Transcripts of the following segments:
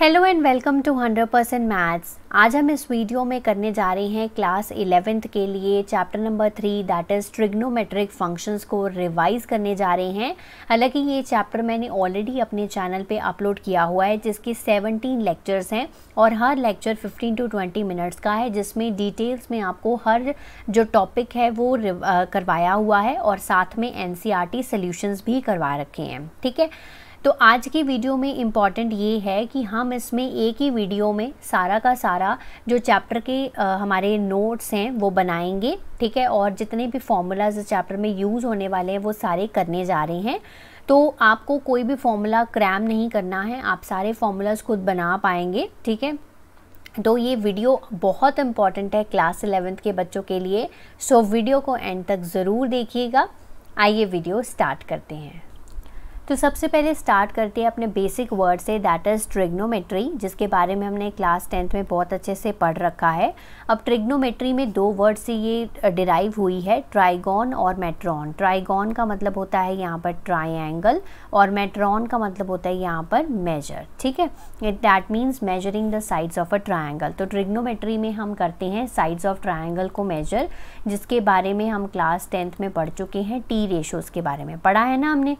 Hello and welcome to 100% percent maths आज हम इस वीडियो में करने जा रहे हैं क्लास इलेवेंथ के लिए chapter number three that is trigonometric functions को रिवाइज करने जा रहे हैं हालांकि ये चैप्टर मैंने ऑलरेडी अपने चैनल पे अपलोड किया हुआ है जिसके 17 लेक्चर्स हैं और हर लेक्चर 15 टू 20 मिनट्स का है जिसमें डिटेल्स में आपको हर जो टॉपिक है वो करवाया हुआ है और साथ में एन सी e भी करवा रखे हैं ठीक है तो आज की वीडियो में इम्पॉर्टेंट ये है कि हम इसमें एक ही वीडियो में सारा का सारा जो चैप्टर के हमारे नोट्स हैं वो बनाएंगे ठीक है और जितने भी फॉर्मूलाज इस चैप्टर में यूज़ होने वाले हैं वो सारे करने जा रहे हैं तो आपको कोई भी फॉर्मूला क्रैम नहीं करना है आप सारे फॉर्मूलाज खुद बना पाएंगे ठीक है तो ये वीडियो बहुत इम्पॉर्टेंट है क्लास इलेवेंथ के बच्चों के लिए सो वीडियो को एंड तक ज़रूर देखिएगा आइए वीडियो स्टार्ट करते हैं तो सबसे पहले स्टार्ट करते हैं अपने बेसिक वर्ड से दैट इज़ ट्रिग्नोमेट्री जिसके बारे में हमने क्लास टेंथ में बहुत अच्छे से पढ़ रखा है अब ट्रिग्नोमेट्री में दो वर्ड से ये डिराइव हुई है ट्राइगॉन और मेट्रॉन ट्राइगॉन का मतलब होता है यहाँ पर ट्राइंगल और मेट्रॉन का मतलब होता है यहाँ पर मेजर ठीक है that means measuring the sides of a triangle तो ट्रिग्नोमेट्री में हम करते हैं साइड्स ऑफ ट्राइंगल को मेजर जिसके बारे में हम क्लास टेंथ में पढ़ चुके हैं टी रेशोज़ के बारे में पढ़ा है ना हमने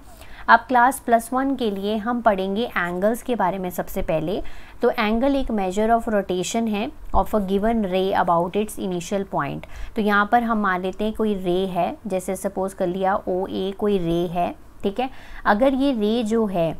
अब क्लास प्लस वन के लिए हम पढ़ेंगे एंगल्स के बारे में सबसे पहले तो एंगल एक मेजर ऑफ रोटेशन है of a given ray about its initial point तो यहाँ पर हम मान लेते हैं कोई रे है जैसे सपोज कर लिया ओ ए कोई रे है ठीक है अगर ये रे जो है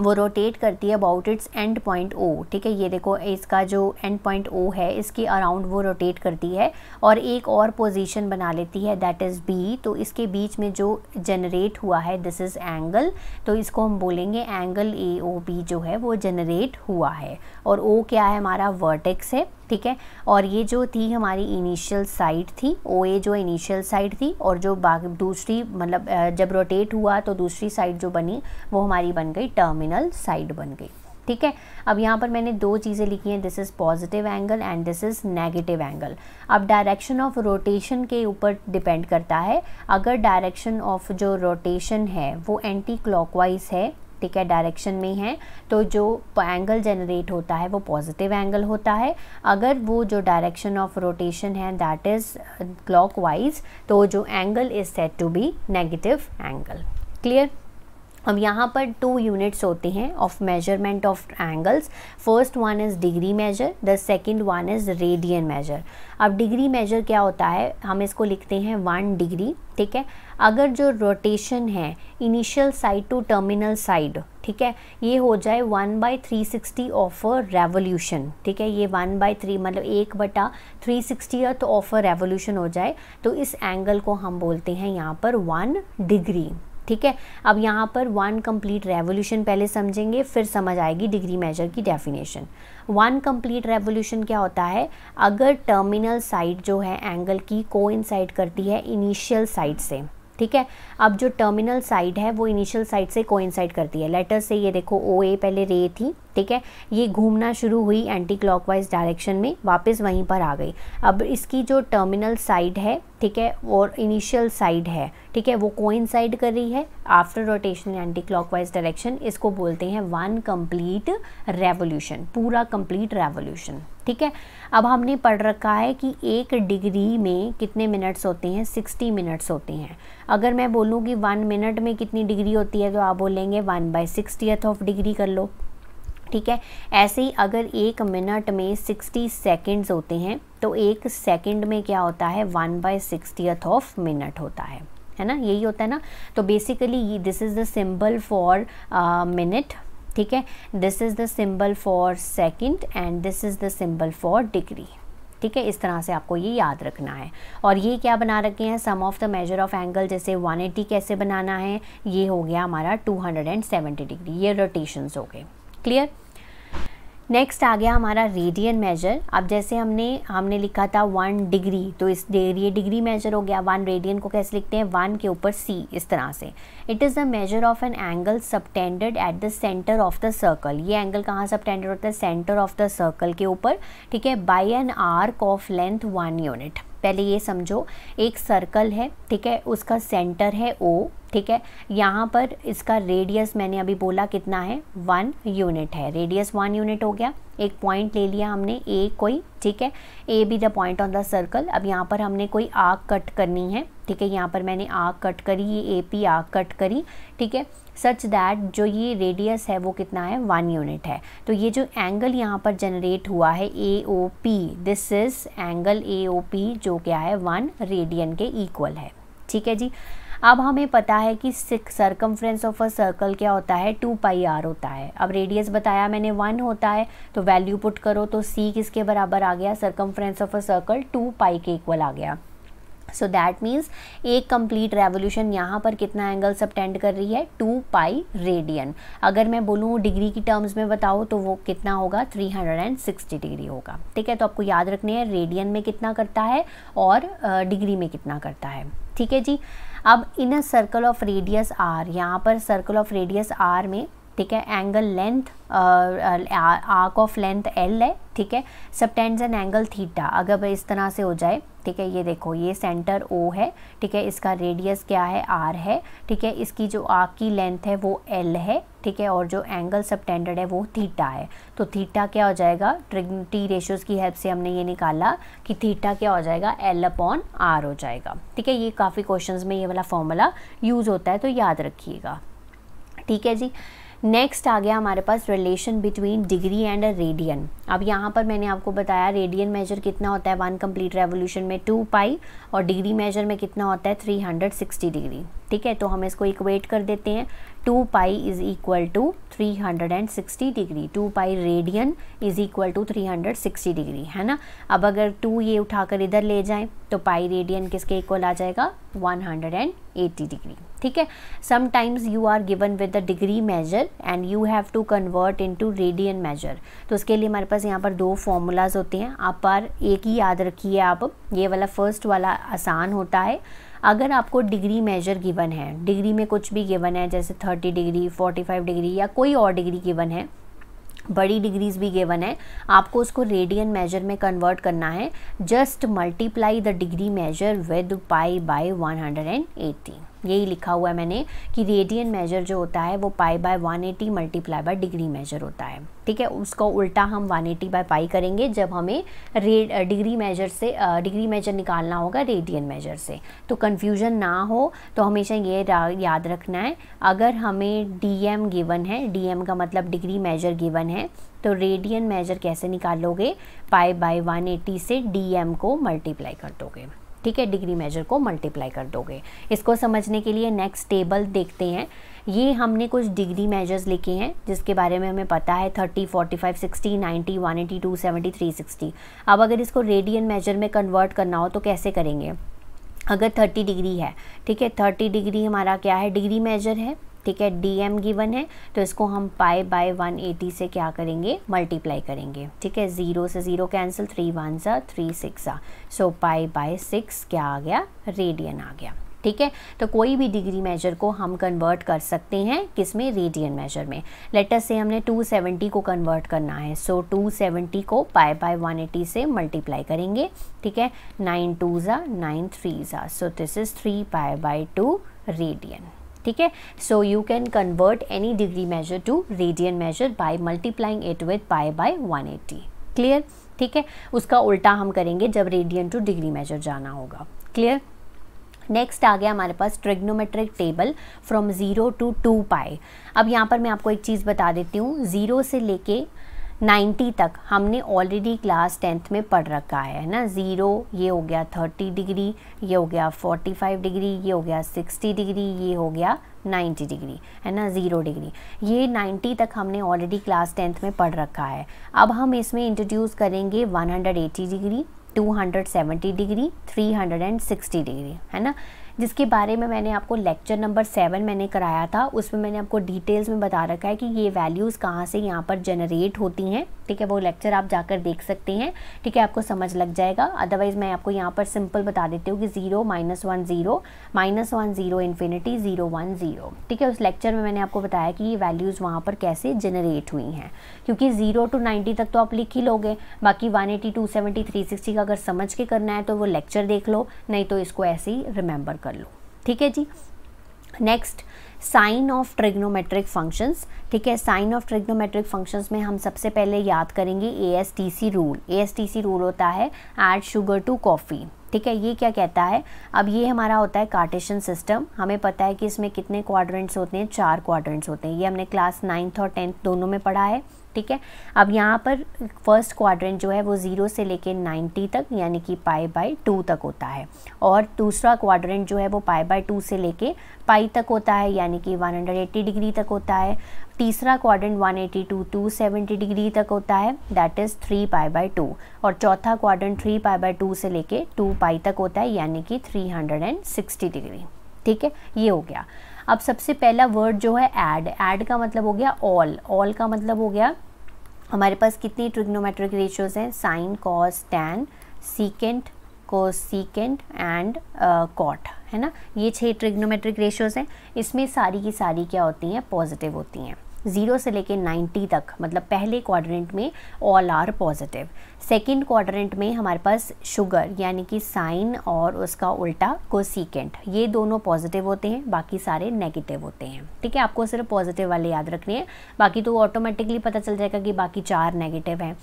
वो रोटेट करती है about its end point O ठीक है ये देखो इसका जो एंड पॉइंट ओ है इसके अराउंड वो रोटेट करती है और एक और पोजीशन बना लेती है दैट इज़ बी तो इसके बीच में जो जनरेट हुआ है दिस इज़ एंगल तो इसको हम बोलेंगे एंगल ए ओ बी जो है वो जनरेट हुआ है और ओ क्या है हमारा वर्टेक्स है ठीक है और ये जो थी हमारी इनिशियल साइट थी ओ ए जो इनिशियल साइट थी और जो दूसरी मतलब जब रोटेट हुआ तो दूसरी साइड जो बनी वो हमारी बन गई टर्मिनल साइड बन गई ठीक है अब यहाँ पर मैंने दो चीज़ें लिखी हैं this is positive angle and this is negative angle अब डायरेक्शन ऑफ रोटेशन के ऊपर डिपेंड करता है अगर डायरेक्शन ऑफ जो रोटेशन है वो एंटी क्लॉकवाइज है ठीक है डायरेक्शन में हैं तो जो एंगल जनरेट होता है वो पॉजिटिव एंगल होता है अगर वो जो डायरेक्शन ऑफ रोटेशन है दैट इज़ क्लॉक तो जो angle is set to be negative angle clear अब यहाँ पर टू यूनिट्स होते हैं of measurement of angles first one is degree measure the second one is radian measure अब degree measure क्या होता है हम इसको लिखते हैं वन डिग्री ठीक है अगर जो रोटेशन है initial side to terminal side ठीक है ये हो जाए one by three sixty of a revolution ठीक है ये वन बाई थ्री मतलब एक बटा three sixtieth of a revolution हो जाए तो इस एंगल को हम बोलते हैं यहाँ पर वन डिग्री ठीक है अब यहाँ पर वन कंप्लीट रेवोल्यूशन पहले समझेंगे फिर समझ आएगी डिग्री मेजर की डेफिनेशन वन कंप्लीट रेवोल्यूशन क्या होता है अगर टर्मिनल साइड जो है एंगल की को करती है इनिशियल साइड से ठीक है अब जो टर्मिनल साइड है वो इनिशियल साइड से को करती है लेटर से ये देखो ओ ए पहले रे थी ठीक है ये घूमना शुरू हुई एंटी क्लॉकवाइज डायरेक्शन में वापस वहीं पर आ गई अब इसकी जो टर्मिनल साइड है ठीक है और इनिशियल साइड है ठीक है वो कोइन साइड कर रही है after rotation anti clockwise direction इसको बोलते हैं वन कंप्लीट रेवोल्यूशन पूरा कंप्लीट रेवोल्यूशन ठीक है अब हमने पढ़ रखा है कि एक डिग्री में कितने मिनट्स होते हैं सिक्सटी मिनट्स होते हैं अगर मैं बोलूँ कि वन मिनट में कितनी डिग्री होती है तो आप बोलेंगे one by sixtieth of degree कर लो ठीक है ऐसे ही अगर एक मिनट में सिक्सटी सेकेंड्स होते हैं तो एक सेकेंड में क्या होता है one by sixtieth of minute होता है है ना यही होता है ना तो basically this is the symbol for minute ठीक है this is the symbol for second and this is the symbol for degree ठीक है इस तरह से आपको ये याद रखना है और ये क्या बना रखे हैं sum of the measure of angle जैसे 180 कैसे बनाना है ये हो गया हमारा 270 डिग्री ये रोटेशंस हो गए क्लियर नेक्स्ट आ गया हमारा रेडियन मेजर अब जैसे हमने हमने लिखा था वन डिग्री तो इस ये डिग्री मेजर हो गया वन रेडियन को कैसे लिखते हैं वन के ऊपर सी इस तरह से it is the measure of an angle subtended at the centre of the circle ये एंगल कहाँ सबटेंडेड होता है सेंटर ऑफ द सर्कल के ऊपर ठीक है by an arc of length one unit पहले ये समझो एक सर्कल है ठीक है उसका सेंटर है ओ ठीक है यहाँ पर इसका रेडियस मैंने अभी बोला कितना है वन यूनिट है रेडियस वन यूनिट हो गया एक पॉइंट ले लिया हमने ए कोई ठीक है A B the point on the circle अब यहाँ पर हमने कोई आग कट करनी है ठीक है यहाँ पर मैंने आग कट करी ये ए पी आग कट करी ठीक है सच दैट जो ये रेडियस है वो कितना है वन यूनिट है तो ये जो एंगल यहाँ पर जनरेट हुआ है A O P this is angle A O P जो क्या है वन रेडियन के इक्वल है ठीक है जी अब हमें पता है कि फ्रेंस ऑफ अ सर्कल क्या होता है टू पाई आर होता है अब रेडियस बताया मैंने वन होता है तो वैल्यू पुट करो तो सी किसके बराबर आ गया circumference of a circle two pi के इक्वल आ गया सो दैट मीन्स एक कंप्लीट रेवोल्यूशन यहाँ पर कितना एंगल सबटेंड कर रही है टू पाई रेडियन अगर मैं बोलूँ डिग्री की टर्म्स में बताओ तो वो कितना होगा 360 डिग्री होगा ठीक है तो आपको याद रखने हैं रेडियन में कितना करता है और डिग्री में कितना करता है ठीक है जी अब in a circle of radius r यहाँ पर सर्कल ऑफ रेडियस आर में ठीक है angle length arc of length l है ठीक है सबटेंस एन एंगल थीटा अगर इस तरह से हो जाए ठीक है ये देखो ये सेंटर ओ है ठीक है इसका रेडियस क्या है आर है ठीक है इसकी जो आर्क की लेंथ है वो एल है ठीक है और जो एंगल सबटेंडेड है वो थीटा है तो थीटा क्या हो जाएगा ट्रिग्निटी रेशियोज़ की हेल्प से हमने ये निकाला कि थीटा क्या हो जाएगा एल अपॉन आर हो जाएगा ठीक है ये काफ़ी क्वेश्चन में ये वाला फॉर्मूला यूज़ होता है तो याद रखिएगा ठीक है जी नेक्स्ट आ गया हमारे पास relation between degree and a radian अब यहाँ पर मैंने आपको बताया रेडियन मेजर कितना होता है वन कंप्लीट रेवोल्यूशन में टू पाई और डिग्री मेजर में कितना होता है थ्री हंड्रेड सिक्सटी डिग्री ठीक है तो हम इसको इक्वेट कर देते हैं two pi is equal to 360 degree two pi radian is equal to 360 degree है ना अब अगर टू ये उठाकर इधर ले जाएं तो पाई रेडियन किसके इक्वल आ जाएगा 180 डिग्री ठीक है sometimes you are given with the degree measure and you have to convert into radian measure तो उसके लिए हमारे पास यहाँ पर दो फॉर्मूलाज होते हैं आप पर एक ही याद रखिए आप ये वाला फर्स्ट वाला आसान होता है अगर आपको डिग्री मेजर गिवन है डिग्री में कुछ भी गिवन है जैसे thirty degree forty five degree या कोई और डिग्री गिवन है बड़ी डिग्रीज भी गिवन है आपको उसको रेडियन मेजर में कन्वर्ट करना है just multiply the degree measure with pi by 180 यही लिखा हुआ है मैंने कि रेडियन मेजर जो होता है वो pi by 180 multiply by degree measure होता है ठीक है उसको उल्टा हम 180 एटी बाय पाई करेंगे जब हमें रेड डिग्री मेजर से डिग्री मेजर निकालना होगा रेडियन मेजर से तो कन्फ्यूज़न ना हो तो हमेशा ये याद रखना है अगर हमें एम गिवन है एम का मतलब डिग्री मेजर गिवन है तो रेडियन मेजर कैसे निकालोगे पाई बाय 180 से एम को मल्टीप्लाई कर दोगे ठीक है डिग्री मेजर को मल्टीप्लाई कर दोगे इसको समझने के लिए नेक्स्ट टेबल देखते हैं ये हमने कुछ डिग्री मेजर्स लिखे हैं जिसके बारे में हमें पता है 30, 45, 60, 90, सेवेंटी थ्री 360 अब अगर इसको रेडियन मेजर में कन्वर्ट करना हो तो कैसे करेंगे अगर 30 डिग्री है ठीक है 30 डिग्री हमारा क्या है डिग्री मेजर है ठीक है डी एम गिवन है तो इसको हम पाई बाय 180 से क्या करेंगे मल्टीप्लाई करेंगे ठीक है ज़ीरो से ज़ीरो कैंसिल थ्री वन सा थ्री सिक्स सा सो पाई बाय सिक्स क्या आ गया रेडियन आ गया ठीक है तो कोई भी डिग्री मेजर को हम कन्वर्ट कर सकते हैं किस में रेडियन मेजर में लेटर से हमने 270 को कन्वर्ट करना है सो so, 270 को पाई बाय 180 से मल्टीप्लाई करेंगे ठीक है नाइन टू ज़ा नाइन थ्री ज़ा so this is three pi by two radian ठीक है so you can convert any degree measure to radian measure by multiplying it with pi by 180 clear ठीक है उसका उल्टा हम करेंगे जब रेडियन टू डिग्री मेजर जाना होगा क्लियर नेक्स्ट आ गया हमारे पास trigonometric table from zero to two pi अब यहाँ पर मैं आपको एक चीज़ बता देती हूँ ज़ीरो से लेके 90 तक हमने ऑलरेडी क्लास टेंथ में पढ़ रखा है ना ज़ीरो ये हो गया 30 डिग्री ये हो गया 45 डिग्री ये हो गया 60 डिग्री ये हो गया 90 डिग्री है ना ज़ीरो डिग्री ये 90 तक हमने ऑलरेडी क्लास टेंथ में पढ़ रखा है अब हम इसमें इंट्रोड्यूस करेंगे 180 डिग्री 270 डिग्री 360 डिग्री है ना जिसके बारे में मैंने आपको लेक्चर नंबर सेवन मैंने कराया था उसमें मैंने आपको डिटेल्स में बता रखा है कि ये वैल्यूज़ कहाँ से यहाँ पर जनरेट होती हैं ठीक है वो लेक्चर आप जाकर देख सकते हैं ठीक है आपको समझ लग जाएगा अदरवाइज़ मैं आपको यहाँ पर सिंपल बता देती हूँ कि zero minus one zero minus one zero infinity zero one zero ठीक है उस लेक्चर में मैंने आपको बताया कि ये वैल्यूज़ वहाँ पर कैसे जनरेट हुई हैं क्योंकि ज़ीरो टू नाइन्टी तक तो आप लिख ही लोगे बाकी one eighty two seventy three sixty का अगर समझ के करना है तो वो लेक्चर देख लो नहीं तो इसको ऐसे ही रिमेंबर कर कर लो ठीक है जी next sine of trigonometric functions ठीक है साइन ऑफ ट्रिग्नोमेट्रिक फंक्शंस में हम सबसे पहले याद करेंगे A S T C rule A S T C rule होता है ऐड शुगर टू कॉफ़ी ठीक है ये क्या कहता है अब ये हमारा होता है कार्टेशन सिस्टम हमें पता है कि इसमें कितने क्वाड्रेंट्स होते हैं चार क्वाड्रेंट्स होते हैं ये हमने क्लास नाइन्थ और टेंथ दोनों में पढ़ा है ठीक है अब यहाँ पर फर्स्ट क्वाड्रेंट जो है वो ज़ीरो से लेके 90 तक यानी कि पाई बाय टू तक होता है और दूसरा क्वाड्रेंट जो है वो पाई बाय टू से लेके पाई तक होता है यानी कि 180 डिग्री तक होता है तीसरा quadrant eighty two seventy degree तक होता है that is three pi by two और चौथा quadrant three pi by two से लेके टू पाई तक होता है यानी कि सिक्सटी डिग्री ठीक है ये हो गया अब सबसे पहला वर्ड जो है ऐड ऐड का मतलब हो गया ऑल ऑल का मतलब हो गया हमारे पास कितनी ट्रिग्नोमेट्रिक रेशियोज़ हैं sine cos tan secant cosecant and cot है ना ये छह ट्रिग्नोमेट्रिक रेशियोज़ हैं इसमें सारी की सारी क्या होती हैं पॉजिटिव होती हैं ज़ीरो से लेकर 90 तक मतलब पहले क्वाड्रेंट में all are positive second quadrant में हमारे पास शुगर यानी कि साइन और उसका उल्टा कोसीकेंट ये दोनों पॉजिटिव होते हैं बाकी सारे नेगेटिव होते हैं ठीक है आपको सिर्फ पॉजिटिव वाले याद रखने हैं बाकी तो ऑटोमेटिकली पता चल जाएगा कि बाकी चार नेगेटिव हैं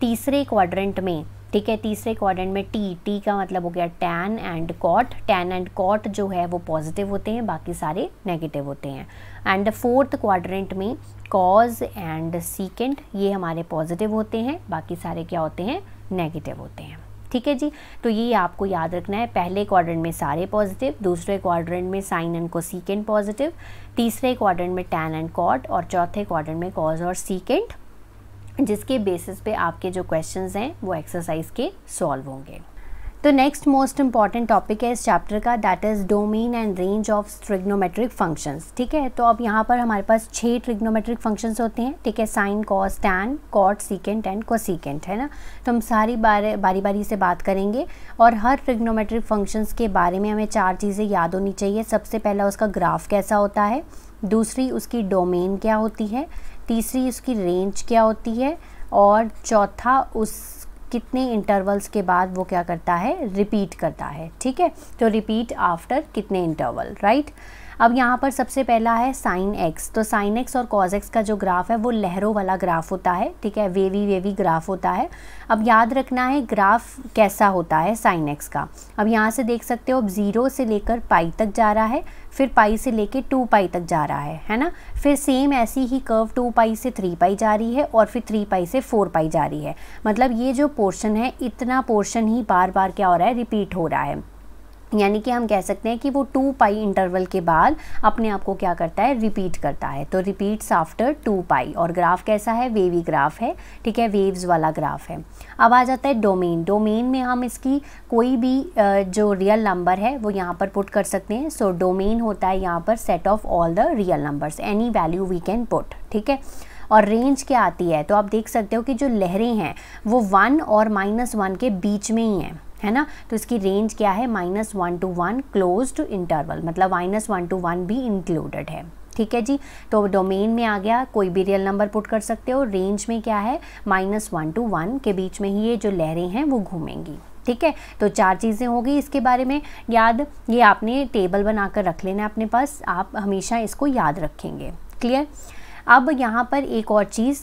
तीसरे क्वाड्रेंट में ठीक है तीसरे क्वाड्रेंट में टी टी का मतलब हो गया tan and cot tan and cot जो है वो पॉजिटिव होते हैं बाकी सारे नेगेटिव होते हैं एंड फोर्थ क्वाड्रेंट में कॉज एंड सीकेंड ये हमारे पॉजिटिव होते हैं बाकी सारे क्या होते हैं नेगेटिव होते हैं ठीक है जी तो ये आपको याद रखना है पहले क्वाड्रेंट में सारे पॉजिटिव दूसरे क्वाड्रेंट में sine and cosecant positive तीसरे क्वाड्रेंट में टैन एंड कॉट और चौथे क्वाड्रेंट में कॉज और सीकेंड जिसके बेसिस पे आपके जो क्वेश्चंस हैं वो एक्सरसाइज के सॉल्व होंगे तो नेक्स्ट मोस्ट इंपॉर्टेंट टॉपिक है इस चैप्टर का that is domain and range of trigonometric functions ठीक है तो अब यहाँ पर हमारे पास छः ट्रिग्नोमेट्रिक फंक्शंस होते हैं ठीक है sine cos tan cot secant and cosecant है ना तो हम सारी बारे बारी बारी से बात करेंगे और हर ट्रिग्नोमेट्रिक फंक्शंस के बारे में हमें चार चीज़ें याद होनी चाहिए सबसे पहला उसका ग्राफ कैसा होता है दूसरी उसकी डोमेन क्या होती है तीसरी उसकी रेंज क्या होती है और चौथा उस कितने इंटरवल्स के बाद वो क्या करता है रिपीट करता है ठीक है तो रिपीट आफ्टर कितने इंटरवल राइट अब यहाँ पर सबसे पहला है साइन एक्स तो साइन एक्स और कॉज एक्स का जो ग्राफ है वो लहरों वाला ग्राफ होता है ठीक है वेवी वेवी ग्राफ होता है अब याद रखना है ग्राफ कैसा होता है साइन एक्स का अब यहाँ से देख सकते हो अब ज़ीरो से लेकर पाई तक जा रहा है फिर पाई से लेके टू पाई तक जा रहा है है ना फिर सेम ऐसी ही कर्व टू पाई से थ्री पाई जा रही है और फिर थ्री पाई से फोर पाई जा रही है मतलब ये जो पोर्शन है इतना पोर्शन ही बार बार क्या हो रहा है रिपीट हो रहा है यानी कि हम कह सकते हैं कि वो टू पाई इंटरवल के बाद अपने आप को क्या करता है रिपीट करता है तो रिपीट्स आफ्टर टू पाई और ग्राफ कैसा है वेवी ग्राफ है ठीक है वेव्स वाला ग्राफ है अब आ जाता है डोमेन डोमेन में हम इसकी कोई भी जो रियल नंबर है वो यहाँ पर पुट कर सकते हैं सो so, डोमेन होता है यहाँ पर set of all the real numbers any value we can put ठीक है और रेंज क्या आती है तो आप देख सकते हो कि जो लहरें हैं वो वन और माइनस वन के बीच में ही हैं है ना तो इसकी रेंज क्या है minus one to one close to interval मतलब माइनस वन टू वन भी इंक्लूडेड है ठीक है जी तो डोमेन में आ गया कोई भी रियल नंबर पुट कर सकते हो रेंज में क्या है माइनस वन टू वन के बीच में ही ये जो लहरें हैं वो घूमेंगी ठीक है तो चार चीज़ें होगी इसके बारे में याद ये आपने टेबल बनाकर रख लेना अपने पास आप हमेशा इसको याद रखेंगे क्लियर अब यहाँ पर एक और चीज़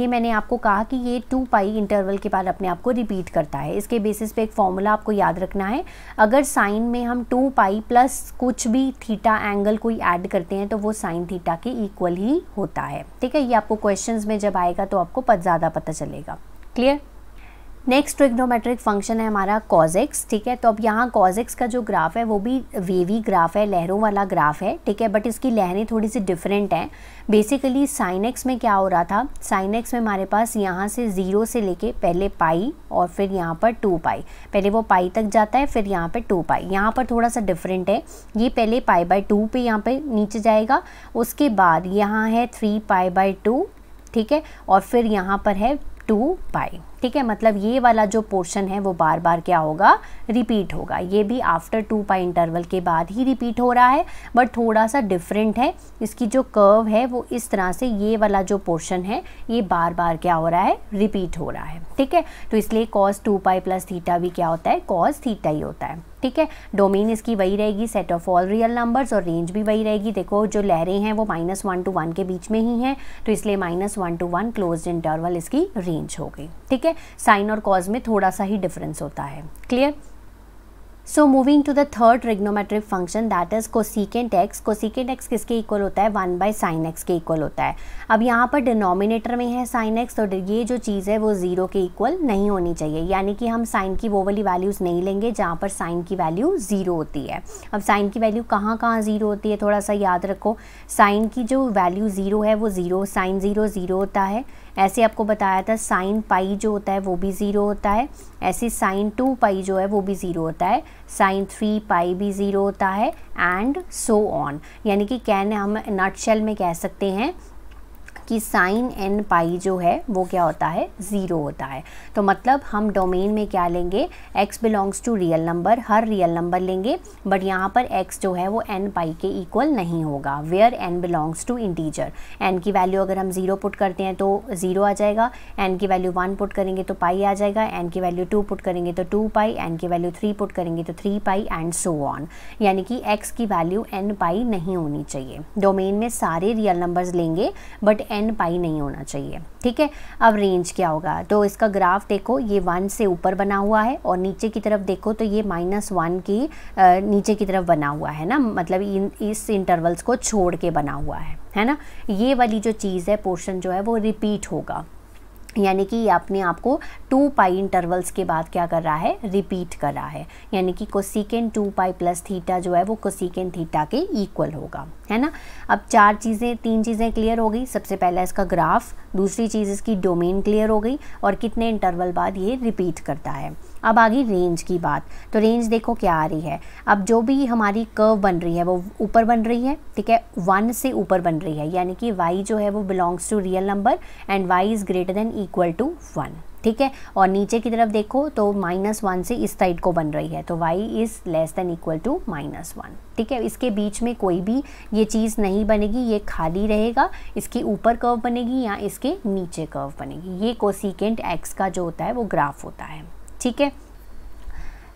ये मैंने आपको कहा कि ये टू पाई इंटरवल के बाद अपने आप को रिपीट करता है इसके बेसिस पे एक फॉर्मूला आपको याद रखना है अगर साइन में हम टू पाई प्लस कुछ भी थीटा एंगल कोई ऐड करते हैं तो वो साइन थीटा के इक्वल ही होता है ठीक है ये आपको क्वेश्चन में जब आएगा तो आपको ज़्यादा पता चलेगा क्लियर नेक्स्ट ट्रिग्नोमेट्रिक फंक्शन है हमारा कॉजिक्स ठीक है तो अब यहाँ कॉजिक्स का जो ग्राफ है वो भी वेवी ग्राफ है लहरों वाला ग्राफ है ठीक है बट इसकी लहरें थोड़ी सी डिफरेंट हैं बेसिकली साइनेक्स में क्या हो रहा था साइनेक्स में हमारे पास यहाँ से ज़ीरो से लेके पहले पाई और फिर यहाँ पर टू पाई पहले वो पाई तक जाता है फिर यहाँ पर टू पाई यहाँ पर थोड़ा सा डिफरेंट है ये पहले पाई बाई टू पर यहाँ पर नीचे जाएगा उसके बाद यहाँ है थ्री पाई बाई टू ठीक है और फिर यहाँ पर है टू पाई ठीक है मतलब ये वाला जो पोर्शन है वो बार बार क्या होगा रिपीट होगा ये भी आफ्टर टू पाई इंटरवल के बाद ही रिपीट हो रहा है बट थोड़ा सा डिफरेंट है इसकी जो कर्व है वो इस तरह से ये वाला जो पोर्शन है ये बार बार क्या हो रहा है रिपीट हो रहा है ठीक है तो इसलिए cos two pi plus theta भी क्या होता है कॉस थीटा ही होता है ठीक है डोमेन इसकी वही रहेगी set of all real numbers और रेंज भी वही रहेगी देखो जो लहरें हैं वो माइनस वन टू वन के बीच में ही हैं तो इसलिए minus one to one close interval इसकी रेंज हो गई ठीक है साइन और कॉज में थोड़ा सा ही डिफरेंस होता है clear so moving to the third trigonometric function that is cosecant x cosecant x किसके इक्वल होता है वन बाई साइन एक्स के इक्वल होता है अब यहाँ पर डिनोमिनेटर में है साइन एक्स तो ये जो चीज़ है वो ज़ीरो के इक्वल नहीं होनी चाहिए यानी कि हम साइन की वो वाली वैल्यूज़ नहीं लेंगे जहाँ पर साइन की वैल्यू ज़ीरो होती है अब साइन की वैल्यू कहाँ कहाँ ज़ीरो होती है थोड़ा सा याद रखो साइन की जो वैल्यू ज़ीरो है वो ज़ीरो साइन ज़ीरो ज़ीरो होता है ऐसे आपको बताया था साइन पाई जो होता है वो भी ज़ीरो होता है ऐसे साइन टू पाई जो है वो भी ज़ीरो होता है साइन थ्री पाई भी ज़ीरो होता है एंड सो ऑन यानी कि कैन हम नटशेल में कह सकते हैं कि साइन एन पाई जो है वो क्या होता है ज़ीरो होता है तो मतलब हम डोमेन में क्या लेंगे x belongs to real number हर रियल नंबर लेंगे बट यहाँ पर एक्स जो है वो एन पाई के इक्वल नहीं होगा where n belongs to integer n की वैल्यू अगर हम ज़ीरो पुट करते हैं तो ज़ीरो आ जाएगा एन की वैल्यू वन पुट करेंगे तो पाई आ जाएगा एन की वैल्यू टू पुट करेंगे तो टू पाई एन की वैल्यू थ्री पुट करेंगे तो three pi and so on यानी कि एक्स की वैल्यू एन पाई नहीं होनी चाहिए डोमेन में सारे रियल नंबर्स लेंगे बट एन पाई नहीं होना चाहिए ठीक है अब रेंज क्या होगा तो इसका ग्राफ देखो ये वन से ऊपर बना हुआ है और नीचे की तरफ देखो तो ये माइनस वन की नीचे की तरफ बना हुआ है ना मतलब इन इस इंटरवल्स को छोड़ के बना हुआ है है ना ये वाली जो चीज़ है पोर्शन जो है वो रिपीट होगा यानी कि ये अपने आप को टू पाई इंटरवल्स के बाद क्या कर रहा है रिपीट कर रहा है यानी कि cosecant two pi plus theta जो है वो कोसिकेन थीटा के इक्वल होगा है ना अब चार चीज़ें तीन चीज़ें क्लियर हो गई सबसे पहला इसका ग्राफ दूसरी चीज़ इसकी डोमेन क्लियर हो गई और कितने इंटरवल बाद ये रिपीट करता है अब आ गई रेंज की बात तो रेंज देखो क्या आ रही है अब जो भी हमारी कर्व बन रही है वो ऊपर बन रही है ठीक है वन से ऊपर बन रही है यानी कि वाई जो है वो belongs to real number and y is greater than equal to one ठीक है और नीचे की तरफ देखो तो माइनस वन से इस साइड को बन रही है तो y is less than equal to minus one ठीक है इसके बीच में कोई भी ये चीज़ नहीं बनेगी ये खाली रहेगा इसके ऊपर कर्व बनेगी या इसके नीचे कर्व बनेगी ये कोसिकेंट एक्स का जो होता है वो ग्राफ होता है ठीक है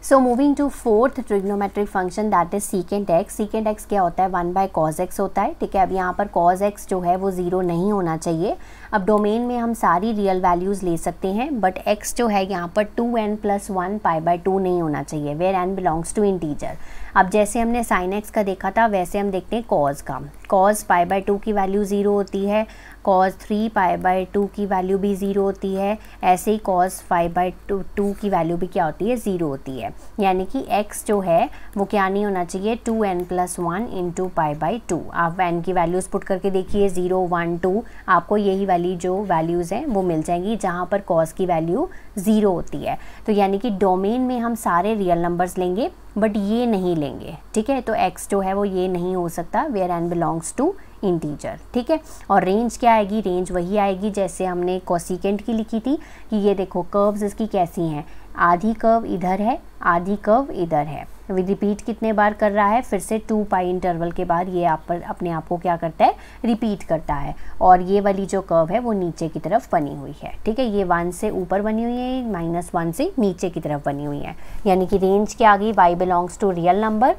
so moving to fourth trigonometric function that is secant x secant x क्या होता है वन बाय कॉज एक्स होता है ठीक है अब यहाँ पर कॉज एक्स जो है वो ज़ीरो नहीं होना चाहिए अब डोमेन में हम सारी रियल वैल्यूज़ ले सकते हैं बट एक्स जो है यहाँ पर two n plus one pi by two नहीं होना चाहिए where n belongs to integer अब जैसे हमने साइन एक्स का देखा था वैसे हम देखते हैं कॉज का कॉज पाई बाय टू की वैल्यू ज़ीरो होती है cos three pi by two की वैल्यू भी ज़ीरो होती है ऐसे ही cos five by two two की वैल्यू भी क्या होती है ज़ीरो होती है यानी कि एक्स जो है वो क्या नहीं होना चाहिए two n plus one into pi by two आप एन की वैल्यूज़ पुट करके देखिए ज़ीरो वन टू आपको यही वाली जो वैल्यूज़ हैं वो मिल जाएंगी जहाँ पर कॉस की वैल्यू ज़ीरो होती है तो यानी कि डोमेन में हम सारे रियल नंबर्स लेंगे बट ये नहीं लेंगे ठीक है तो एक्स जो है वो ये नहीं हो सकता where n belongs to integer ठीक है और रेंज क्या आएगी रेंज वही आएगी जैसे हमने कॉसिकेंट की लिखी थी कि ये देखो कर्व्स इसकी कैसी हैं आधी कर्व इधर है आधी कर्व इधर है रिपीट कितने बार कर रहा है फिर से टू पाई इंटरवल के बाद ये आप पर अपने आप को क्या करता है रिपीट करता है और ये वाली जो कर्व है वो नीचे की तरफ बनी हुई है ठीक है ये वन से ऊपर बनी हुई है माइनस वन से नीचे की तरफ बनी हुई है यानी कि रेंज क्या आ गई y belongs to real number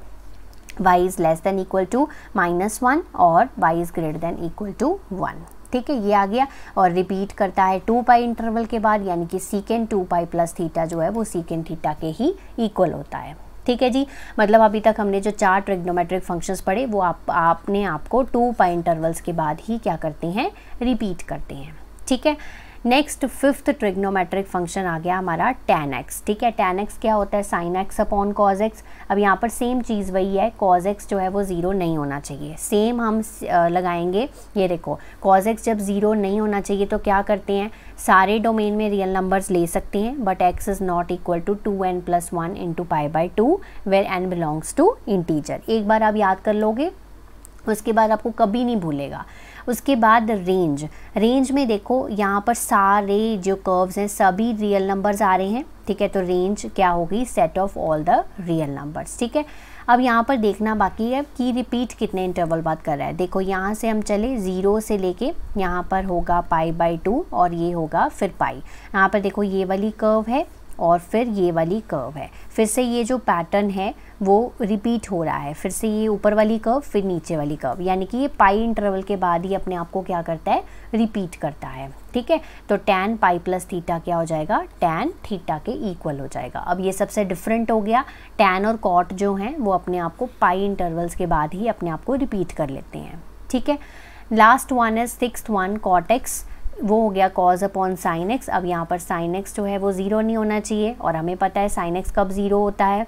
y is less than equal to minus one और y is greater than equal to one ठीक है ये आ गया और रिपीट करता है टू पाई इंटरवल के बाद यानी कि secant two pi plus theta जो है वो सीकेंड थीटा के ही इक्वल होता है ठीक है जी मतलब अभी तक हमने जो चार ट्रिग्नोमेट्रिक फंक्शंस पढ़े वो आप आपने आपको टू पाई इंटरवल्स के बाद ही क्या करते हैं रिपीट करते हैं ठीक है नेक्स्ट फिफ्थ ट्रिग्नोमेट्रिक फंक्शन आ गया हमारा टेन एक्स ठीक है टेन एक्स क्या होता है sine x upon cos x अब यहाँ पर सेम चीज़ वही है कॉज एक्स जो है वो ज़ीरो नहीं होना चाहिए सेम हम लगाएंगे ये देखो कॉज एक्स जब ज़ीरो नहीं होना चाहिए तो क्या करते हैं सारे डोमेन में रियल नंबर्स ले सकते हैं but x is not equal to two n plus one into pi by two where n belongs to integer एक बार आप याद कर लोगे उसके बाद आपको कभी नहीं भूलेगा उसके बाद रेंज रेंज में देखो यहाँ पर सारे जो कर्व्स हैं सभी रियल नंबर्स आ रहे हैं ठीक है तो रेंज क्या होगी set of all the real numbers ठीक है अब यहाँ पर देखना बाकी है कि रिपीट कितने इंटरवल बाद कर रहा है देखो यहाँ से हम चले ज़ीरो से लेके यहाँ पर होगा पाई बाई टू और ये होगा फिर पाई यहाँ पर देखो ये वाली कर्व है और फिर ये वाली कर्व है फिर से ये जो पैटर्न है वो रिपीट हो रहा है फिर से ये ऊपर वाली कर्व फिर नीचे वाली कर्व यानी कि ये पाई इंटरवल के बाद ही अपने आप को क्या करता है रिपीट करता है ठीक है तो टैन पाई प्लस थीटा क्या हो जाएगा टैन थीटा के इक्वल हो जाएगा अब ये सबसे डिफरेंट हो गया टैन और कॉट जो हैं वो अपने आप को पाई इंटरवल्स के बाद ही अपने आप को रिपीट कर लेते हैं ठीक है last one is six one cot x वो हो गया कॉज अपॉन साइन एक्स अब यहाँ पर साइन एक्स जो है वो ज़ीरो नहीं होना चाहिए और हमें पता है साइन एक्स कब ज़ीरो होता है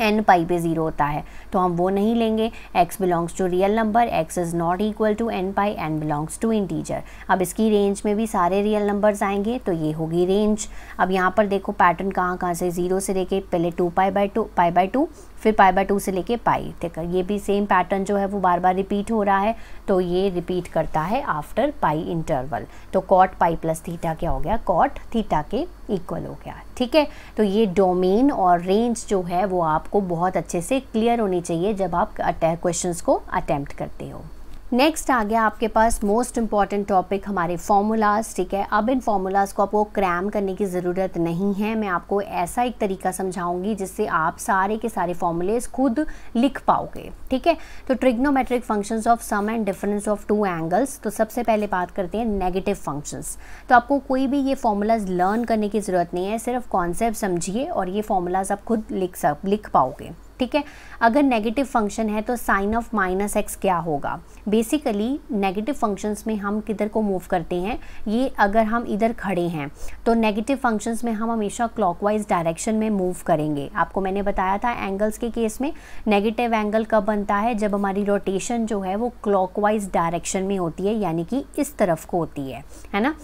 एन पाई पे ज़ीरो होता है तो हम वो नहीं लेंगे x belongs to real number x is not equal to n pi n belongs to integer अब इसकी रेंज में भी सारे रियल नंबर्स आएंगे तो ये होगी रेंज अब यहाँ पर देखो पैटर्न कहाँ कहाँ से ज़ीरो से लेके पहले to pi by two pi by two फिर पाई बाय टू से लेके पाई तक ये भी सेम पैटर्न जो है वो बार बार रिपीट हो रहा है तो ये रिपीट करता है आफ्टर पाई इंटरवल तो कॉट पाई प्लस थीटा क्या हो गया कॉट थीटा के इक्वल हो गया ठीक है तो ये डोमेन और रेंज जो है वो आपको बहुत अच्छे से क्लियर होनी चाहिए जब आप क्वेश्चन को अटैम्प्ट करते हो नेक्स्ट आ गया आपके पास मोस्ट इम्पॉर्टेंट टॉपिक हमारे फॉर्मूलाज ठीक है अब इन फॉर्मूलाज को आपको क्रैम करने की ज़रूरत नहीं है मैं आपको ऐसा एक तरीका समझाऊंगी जिससे आप सारे के सारे फॉर्मूलेज खुद लिख पाओगे ठीक है तो trigonometric functions of sum and difference of two angles तो सबसे पहले बात करते हैं नेगेटिव फंक्शंस तो आपको कोई भी ये फॉर्मूलाज लर्न करने की ज़रूरत नहीं है सिर्फ कॉन्सेप्ट समझिए और ये फॉर्मूलाज आप खुद लिख सक लिख पाओगे ठीक है अगर नेगेटिव फंक्शन है तो साइन ऑफ माइनस एक्स क्या होगा बेसिकली नेगेटिव फंक्शंस में हम किधर को मूव करते हैं ये अगर हम इधर खड़े हैं तो नेगेटिव फंक्शंस में हम हमेशा क्लॉकवाइज डायरेक्शन में मूव करेंगे आपको मैंने बताया था एंगल्स के केस में नेगेटिव एंगल कब बनता है जब हमारी रोटेशन जो है वो क्लॉकवाइज डायरेक्शन में होती है यानी कि इस तरफ को होती है है ना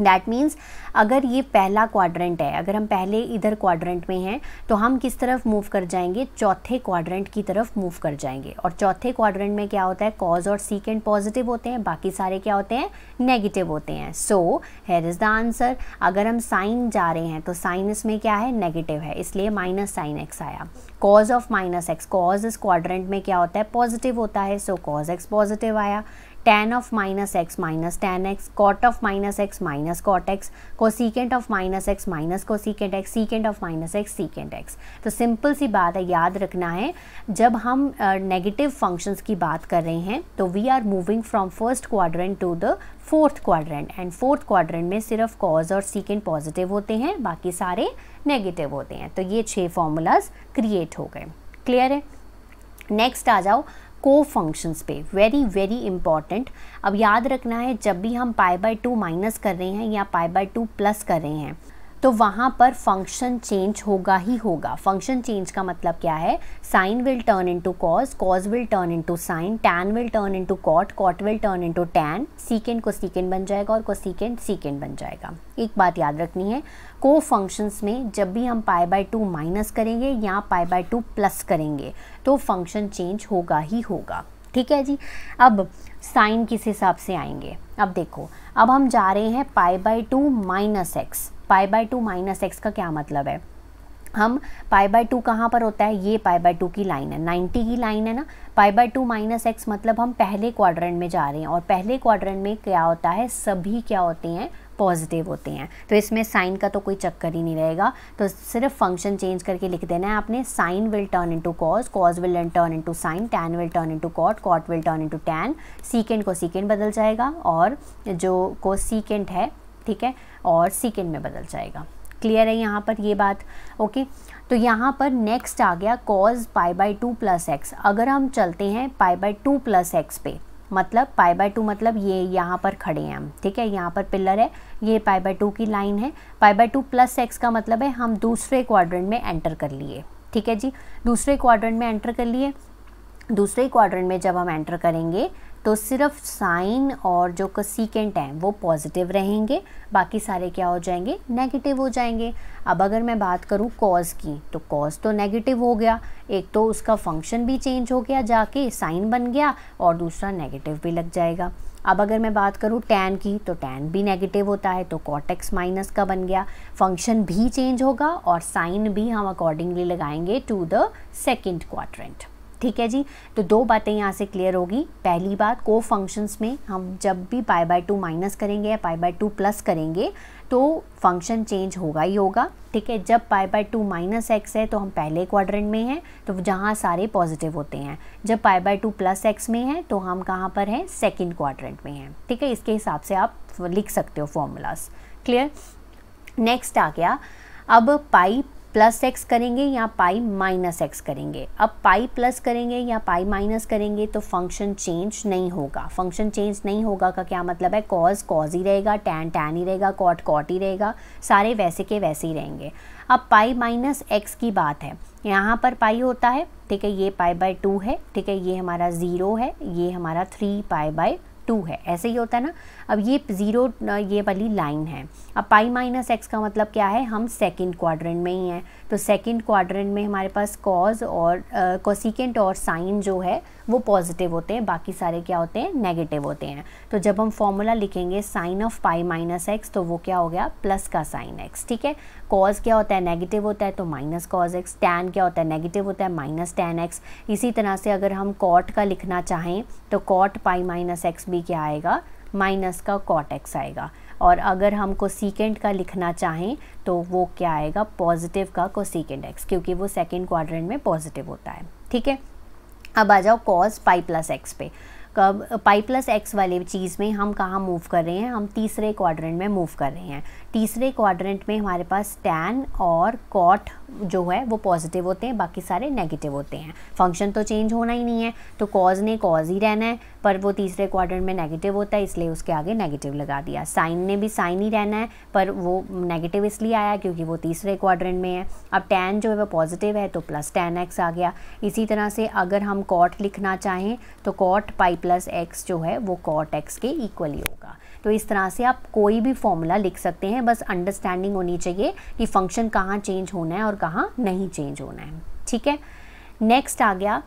दैट मीन्स अगर ये पहला क्वाड्रेंट है अगर हम पहले इधर क्वाड्रेंट में हैं तो हम किस तरफ मूव कर जाएंगे चौथे क्वाड्रेंट की तरफ मूव कर जाएंगे और चौथे क्वाड्रेंट में क्या होता है कॉज और सीकेंड पॉजिटिव होते हैं बाकी सारे क्या होते हैं नेगेटिव होते हैं so here is the answer अगर हम साइन जा रहे हैं तो साइन इसमें क्या है नेगेटिव है इसलिए माइनस साइन एक्स आया cos of minus x cos इस क्वाड्रेंट में क्या होता है पॉजिटिव होता है सो कॉज एक्स पॉजिटिव आया tan of minus x minus tan x, cot of minus x minus cot x, cosecant of minus x minus cosecant x, secant of minus x secant x. तो simple सी बात है याद रखना है जब हम नेगेटिव uh, फंक्शंस की बात कर रहे हैं तो we are moving from first quadrant to the fourth quadrant and fourth quadrant में सिर्फ कॉज और सीकेंट पॉजिटिव होते हैं बाकी सारे नेगेटिव होते हैं तो ये छः फॉर्मूलाज क्रिएट हो गए क्लियर है नेक्स्ट आ जाओ को फंक्शंस पे वेरी वेरी इंपॉर्टेंट अब याद रखना है जब भी हम पाई बाय टू माइनस कर रहे हैं या पाई बाय टू प्लस कर रहे हैं तो वहाँ पर फंक्शन चेंज होगा ही होगा फंक्शन चेंज का मतलब क्या है sine will turn into cos cos will turn into sine tan will turn into cot cot will turn into tan secant को सीकेंड बन जाएगा और को सीकेंड सीकेंड बन जाएगा एक बात याद रखनी है को फंक्शंस में जब भी हम पाई बाय टू माइनस करेंगे या पाई बाय टू प्लस करेंगे तो फंक्शन चेंज होगा ही होगा ठीक है जी अब साइन किस हिसाब से आएंगे अब देखो अब हम जा रहे हैं pi by two minus x pi by two minus x का क्या मतलब है हम पाई बाय टू कहाँ पर होता है ये पाई बाय टू की लाइन है नाइन्टी की लाइन है ना pi by two minus x मतलब हम पहले क्वाड्रेंट में जा रहे हैं और पहले क्वाड्रेंट में क्या होता है सभी क्या होते हैं पॉजिटिव होते हैं तो इसमें साइन का तो कोई चक्कर ही नहीं रहेगा तो सिर्फ फंक्शन चेंज करके लिख देना है आपने sine will turn into cos cos will turn into sine tan will turn into cot cot will turn into tan secant को सीकेंट बदल जाएगा और जो को सीकेंड है ठीक है और सेकेंड में बदल जाएगा क्लियर है यहाँ पर ये बात ओके तो यहाँ पर नेक्स्ट आ गया cos pi by two plus x अगर हम चलते हैं pi by two plus x पे मतलब पाई बाई टू मतलब ये यहाँ पर खड़े हैं हम ठीक है यहाँ पर पिलर है ये पाई बाई टू की लाइन है pi by two plus x का मतलब है हम दूसरे क्वाड्रेंट में एंटर कर लिए ठीक है जी दूसरे क्वाड्रेंट में एंटर कर लिए दूसरे क्वाड्रेंट में जब हम एंटर करेंगे तो सिर्फ साइन और जो सीकेंट हैं वो पॉजिटिव रहेंगे बाकी सारे क्या हो जाएंगे नेगेटिव हो जाएंगे अब अगर मैं बात करूँ कॉज की तो कॉज तो नेगेटिव हो गया एक तो उसका फंक्शन भी चेंज हो गया जाके साइन बन गया और दूसरा नेगेटिव भी लग जाएगा अब अगर मैं बात करूँ टैन की तो टैन भी नेगेटिव होता है तो कॉटेक्स माइनस का बन गया फंक्शन भी चेंज होगा और साइन भी हम अकॉर्डिंगली लगाएंगे टू द सेकेंड क्वाड्रेंट ठीक है जी तो दो बातें यहाँ से क्लियर होगी पहली बात को फंक्शंस में हम जब भी पाई बाय टू माइनस करेंगे या पाई बाय टू प्लस करेंगे तो फंक्शन चेंज होगा ही होगा ठीक है जब pi by two minus x है तो हम पहले क्वाड्रेंट में हैं तो जहाँ सारे पॉजिटिव होते हैं जब pi by two plus x में है तो हम कहाँ पर हैं सेकेंड क्वाड्रेंट में हैं ठीक है इसके हिसाब से आप लिख सकते हो फॉर्मूलाज क्लियर नेक्स्ट आ गया अब पाई प्लस एक्स करेंगे या पाई माइनस एक्स करेंगे अब पाई प्लस करेंगे या पाई माइनस करेंगे तो फंक्शन चेंज नहीं होगा फंक्शन चेंज नहीं होगा का क्या मतलब है कॉज कॉज ही रहेगा टैन टैन ही रहेगा कॉट कॉट ही रहेगा सारे वैसे के वैसे ही रहेंगे अब पाई माइनस एक्स की बात है यहाँ पर पाई होता है ठीक है ये पाई बाय टू है ठीक है ये हमारा ज़ीरो है ये हमारा थ्री पाई बाय टू है ऐसे ही होता है ना अब ये ज़ीरो ये वाली लाइन है अब पाई माइनस एक्स का मतलब क्या है हम सेकंड क्वाड्रेंट में ही हैं तो सेकंड क्वाड्रेंट में हमारे पास कॉज और कोसिकेंट और साइन जो है वो पॉजिटिव होते हैं बाकी सारे क्या होते हैं नेगेटिव होते हैं तो जब हम फॉर्मूला लिखेंगे sine of pi minus x तो वो क्या हो गया प्लस का साइन एक्स ठीक है कॉज क्या होता है नेगेटिव होता है तो माइनस कॉज एक्स टैन क्या होता है नेगेटिव होता है माइनस टैन एक्स इसी तरह से अगर हम कॉट का लिखना चाहें तो कॉट पाई माइनस एक्स भी क्या आएगा माइनस का कॉट एक्स आएगा और अगर को सीकेंड का लिखना चाहें तो वो क्या आएगा पॉजिटिव का कोसीकेंड एक्स क्योंकि वो सेकेंड क्वाड्रेंट में पॉजिटिव होता है ठीक है अब आ जाओ कॉज पाई प्लस एक्स पे कब पाई प्लस एक्स वाले चीज़ में हम कहाँ मूव कर रहे हैं हम तीसरे क्वाड्रेंट में मूव कर रहे हैं तीसरे क्वाड्रेंट में हमारे पास टैन और कॉट जो है वो पॉजिटिव होते हैं बाकी सारे नेगेटिव होते हैं फंक्शन तो चेंज होना ही नहीं है तो कॉज ने कॉज ही रहना है पर वो तीसरे क्वाड्रेंट में नेगेटिव होता है इसलिए उसके आगे नेगेटिव लगा दिया साइन ने भी साइन ही रहना है पर वो नेगेटिव इसलिए आया क्योंकि वो तीसरे क्वाड्रेंट में है अब टैन जो है वो पॉजिटिव है तो प्लस टेन एक्स आ गया इसी तरह से अगर हम कॉट लिखना चाहें तो कॉट पाई प्लस एक्स जो है वो कॉट एक्स के इक्वली होगा तो इस तरह से आप कोई भी फॉर्मूला लिख सकते हैं बस अंडरस्टैंडिंग होनी चाहिए कि फंक्शन कहाँ चेंज होना है और कहाँ नहीं चेंज होना है ठीक है नेक्स्ट आ गया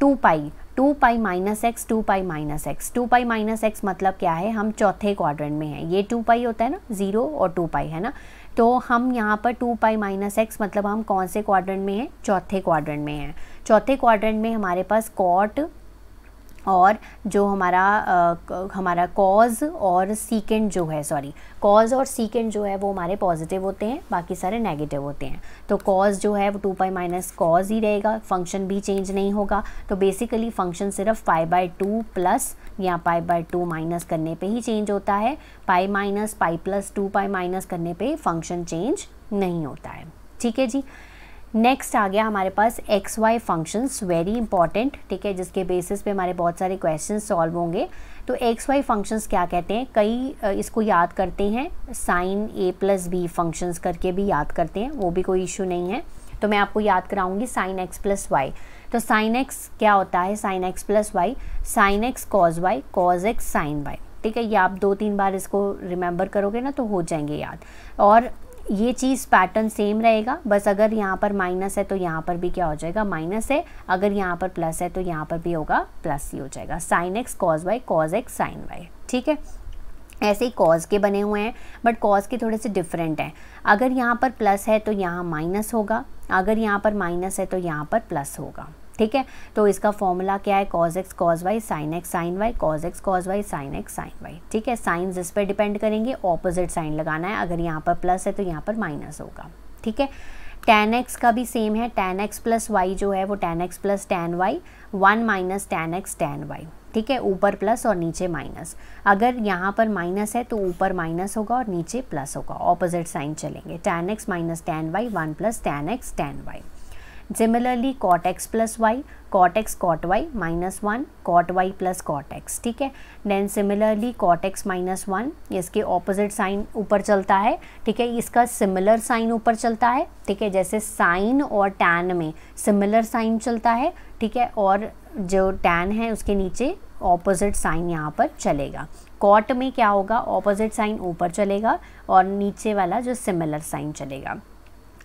two pi two pi minus x two pi minus x two pi minus x मतलब क्या है हम चौथे क्वाड्रेंट में हैं ये टू पाई होता है ना ज़ीरो और टू पाई है ना तो हम यहाँ पर टू पाई माइनस एक्स मतलब हम कौन से क्वाड्रेंट में हैं चौथे क्वाड्रेंट में हैं चौथे क्वाड्रेंट में हमारे पास कॉट और जो हमारा आ, हमारा कॉज और सीकेंड जो है सॉरी कॉज और सीकेंड जो है वो हमारे पॉजिटिव होते हैं बाकी सारे नेगेटिव होते हैं तो कॉज जो है वो टू पाई माइनस कॉज ही रहेगा फंक्शन भी चेंज नहीं होगा तो बेसिकली फंक्शन सिर्फ पाई बाय टू प्लस या पाई बाय टू माइनस करने पे ही चेंज होता है pi minus pi plus two pi minus करने पर फंक्शन चेंज नहीं होता है ठीक है जी नेक्स्ट आ गया हमारे पास x y functions very important ठीक है जिसके बेसिस पे हमारे बहुत सारे क्वेश्चन सॉल्व होंगे तो एक्स वाई फंक्शंस क्या कहते हैं कई इसको याद करते हैं sine a plus b functions करके भी याद करते हैं वो भी कोई इशू नहीं है तो मैं आपको याद कराऊंगी साइन एक्स प्लस वाई तो साइन एक्स क्या होता है sine x plus y sine x cos y cos x sine y ठीक है ये आप दो तीन बार इसको रिमेंबर करोगे ना तो हो जाएंगे याद और ये चीज़ पैटर्न सेम रहेगा बस अगर यहाँ पर माइनस है तो यहाँ पर भी क्या हो जाएगा माइनस है अगर यहाँ पर प्लस है तो यहाँ पर भी होगा प्लस ही हो जाएगा sine x cos y cos x sine y ठीक है ऐसे ही कॉज के बने हुए हैं बट कॉज के थोड़े से डिफरेंट हैं अगर यहाँ पर प्लस है तो यहाँ माइनस होगा अगर यहाँ पर माइनस है तो यहाँ पर प्लस होगा ठीक है तो इसका फॉर्मूला क्या है cos x cos y sine x sine y cos x cos y sine x sine y ठीक है साइन इस पर डिपेंड करेंगे ऑपोजिट साइन लगाना है अगर यहाँ पर प्लस है तो यहाँ पर माइनस होगा ठीक है टेन एक्स का भी सेम है टेन एक्स प्लस वाई जो है वो tan x plus tan y one minus tan x tan y ठीक है ऊपर प्लस और नीचे माइनस अगर यहाँ पर माइनस है तो ऊपर माइनस होगा और नीचे प्लस होगा ऑपोजिट साइन चलेंगे tan x minus tan y one plus tan x tan y similarly cot x plus y cot x cot y minus one cot y plus cot x ठीक है then similarly cot x minus one इसके opposite sign ऊपर चलता है ठीक है इसका similar sign ऊपर चलता है ठीक है जैसे साइन और टैन में सिमिलर साइन चलता है ठीक है और जो टैन है उसके नीचे ऑपोजिट साइन यहाँ पर चलेगा कॉट में क्या होगा ऑपोजिट साइन ऊपर चलेगा और नीचे वाला जो सिमिलर साइन चलेगा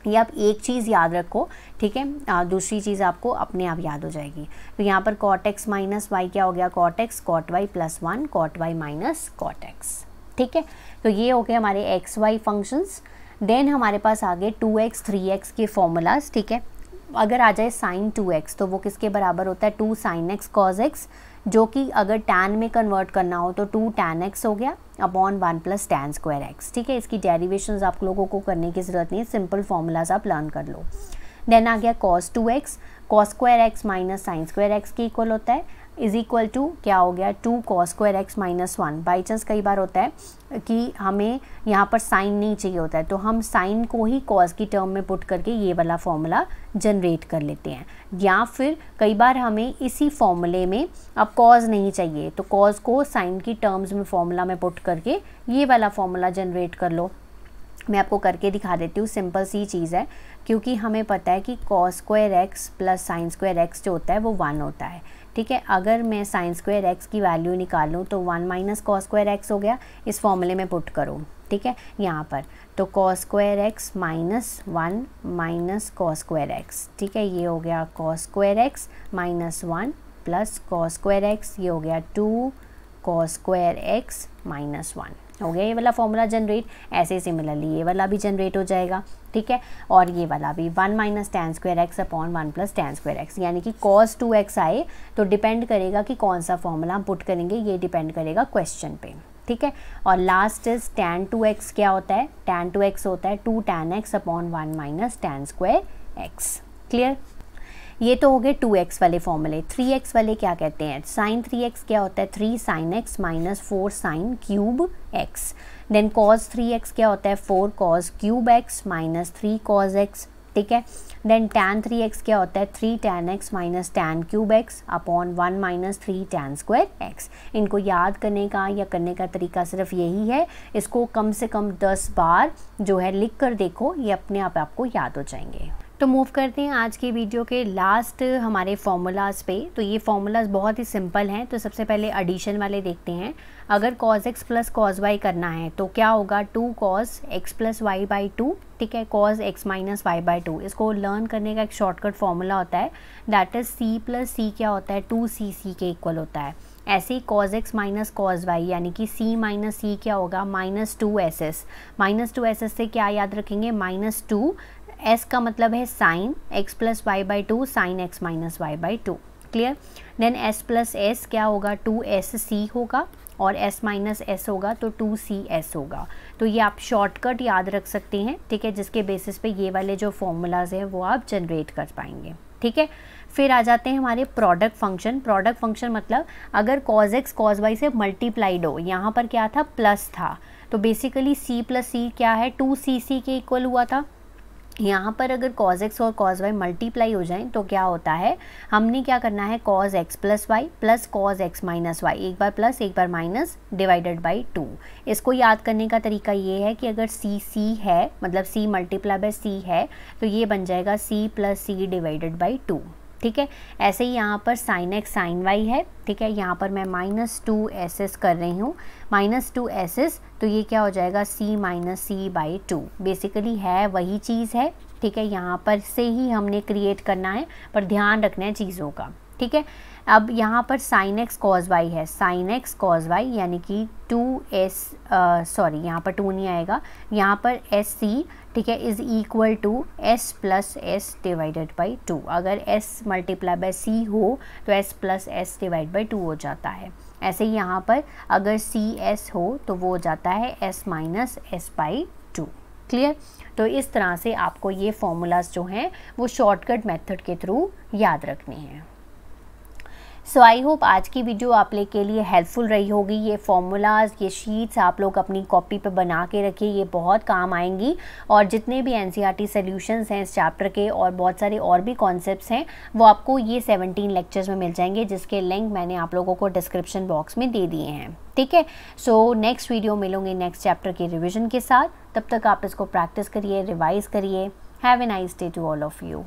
ये आप एक चीज़ याद रखो ठीक है दूसरी चीज़ आपको अपने आप याद हो जाएगी तो यहाँ पर कॉटेक्स माइनस वाई क्या हो गया cot x cot y plus one cot y minus cot x ठीक है तो ये हो गए हमारे एक्स वाई फंक्शंस देन हमारे पास आ गए टू एक्स थ्री एक्स के फॉर्मूलाज ठीक है अगर आ जाए साइन टू एक्स तो वो किसके बराबर होता है two sine x cos x जो कि अगर tan में कन्वर्ट करना हो तो टू टैन एक्स हो गया upon one plus tan square x ठीक है इसकी डेरिवेशन आप लोगों को करने की ज़रूरत नहीं है सिंपल फॉर्मूलाज आप लर्न कर लो देन आ गया cos two x cos square x minus sine square x की इक्वल होता है इज़ इक्वल टू क्या हो गया two cos square x minus one by chance कई बार होता है कि हमें यहाँ पर साइन नहीं चाहिए होता है तो हम साइन को ही कॉस की टर्म में पुट करके ये वाला फॉर्मूला जनरेट कर लेते हैं या फिर कई बार हमें इसी फॉर्मूले में अब कॉज नहीं चाहिए तो कॉज को साइन की टर्म्स में फॉर्मूला में पुट करके ये वाला फॉर्मूला जनरेट कर लो मैं आपको करके दिखा देती हूँ सिंपल सी चीज़ है क्योंकि हमें पता है कि cos square x plus sine square x जो होता है वो वन होता है ठीक है अगर मैं साइन स्क्वायर एक्स की वैल्यू निकालूँ तो one minus cos square x हो गया इस फॉर्मूले में पुट करूँ ठीक है यहाँ पर तो cos square x minus one minus cos square x ठीक है ये हो गया cos square x minus one plus cos square x ये हो गया two cos square x minus one हो गया ये वाला फॉर्मूला जनरेट ऐसे सिमिलरली ये वाला भी जनरेट हो जाएगा ठीक है और ये वाला भी one minus tan square x upon one plus tan square x यानी कि कॉस टू एक्स आए तो डिपेंड करेगा कि कौन सा फॉर्मूला हम पुट करेंगे ये डिपेंड करेगा क्वेश्चन पे ठीक है और last is tan two x क्या होता है टेन टू एक्स होता है two tan x upon one minus tan square x clear ये तो हो गए टू एक्स वाले फॉर्मूले थ्री एक्स वाले क्या कहते हैं साइन थ्री एक्स क्या होता है three sine x minus four sine cube x then cos three x क्या होता है four cos cube x minus three cos x ठीक है देन टैन थ्री एक्स क्या होता है three tan x minus tan cube x upon one minus three tan square x इनको याद करने का या करने का तरीका सिर्फ यही है इसको कम से कम दस बार जो है लिख कर देखो ये अपने आप आपको याद हो जाएंगे तो मूव करते हैं आज की वीडियो के लास्ट हमारे फॉर्मूलाज पे तो ये फार्मूलाज बहुत ही सिंपल हैं तो सबसे पहले एडिशन वाले देखते हैं अगर cos x plus cos y करना है तो क्या होगा two cos x plus y by two ठीक है cos x minus y by two इसको लर्न करने का एक शॉर्टकट फॉर्मूला होता है that is C plus C क्या होता है टू सी सी के इक्वल होता है ऐसे ही cos x minus cos y यानी कि सी माइनस सी क्या होगा minus two S S minus two S S से क्या याद रखेंगे माइनस टू एस का मतलब है sine x plus y by two sine x minus y by two clear then S plus S क्या होगा टू एस सी होगा और एस माइनस एस होगा तो टू सी एस होगा तो ये आप शॉर्टकट याद रख सकते हैं ठीक है जिसके बेसिस पे ये वाले जो फॉर्मूलाज हैं वो आप जनरेट कर पाएंगे ठीक है फिर आ जाते हैं हमारे प्रोडक्ट फंक्शन प्रोडक्ट फंक्शन मतलब अगर कॉज एक्स कॉज वाई से मल्टीप्लाइड हो यहाँ पर क्या था प्लस था तो बेसिकली सी प्लस सी क्या है टू सी सी के इक्वल हुआ था यहाँ पर अगर कॉज एक्स और कॉज वाई मल्टीप्लाई हो जाएं तो क्या होता है हमने क्या करना है cos x plus y plus cos x minus y एक बार प्लस एक बार माइनस डिवाइडेड बाई टू इसको याद करने का तरीका ये है कि अगर सी सी है मतलब सी मल्टीप्लाई बाई सी है तो ये बन जाएगा C plus C divided by two ठीक है ऐसे ही यहाँ पर साइन एक्स साइन वाई है ठीक है यहाँ पर मैं माइनस टू एस एस कर रही हूँ माइनस टू एस एस तो ये क्या हो जाएगा C minus C by two basically है वही चीज़ है ठीक है यहाँ पर से ही हमने क्रिएट करना है पर ध्यान रखना है चीज़ों का ठीक है अब यहाँ पर साइन एक्स कॉज वाई है साइन एक्स कॉज वाई यानी कि टू एस सॉरी यहाँ पर टू नहीं आएगा यहाँ पर एस सी ठीक है is equal to S plus S divided by two अगर एस मल्टीप्लाई बाई सी हो तो S plus S divide by two हो जाता है ऐसे ही यहाँ पर अगर सी एस हो तो वो हो जाता है S minus S by two clear तो इस तरह से आपको ये फॉर्मूलाज जो हैं वो शॉर्टकट मेथड के थ्रू याद रखने हैं सो आई होप आज की वीडियो आप लोग के लिए हेल्पफुल रही होगी ये फॉर्मूलाज ये शीट्स आप लोग अपनी कॉपी पे बना के रखिए ये बहुत काम आएंगी और जितने भी N C R T solutions हैं इस चैप्टर के और बहुत सारे और भी कॉन्सेप्ट हैं वो आपको ये सेवनटीन लेक्चर्स में मिल जाएंगे जिसके लिंक मैंने आप लोगों को डिस्क्रिप्शन बॉक्स में दे दिए हैं ठीक है सो नेक्स्ट वीडियो मिलोंगे नेक्स्ट चैप्टर के रिविजन के साथ तब तक आप इसको प्रैक्टिस करिए रिवाइज़ करिए have a nice day to all of you